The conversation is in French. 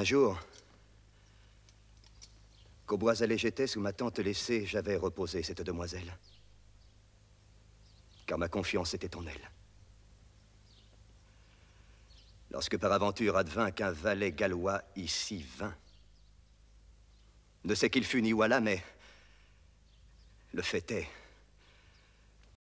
Un jour, qu'au bois allé j'étais sous ma tente laissée, j'avais reposé cette demoiselle. Car ma confiance était en elle. Lorsque par aventure advint qu'un valet gallois ici vint, ne sait qu'il fut ni voilà, mais le fait est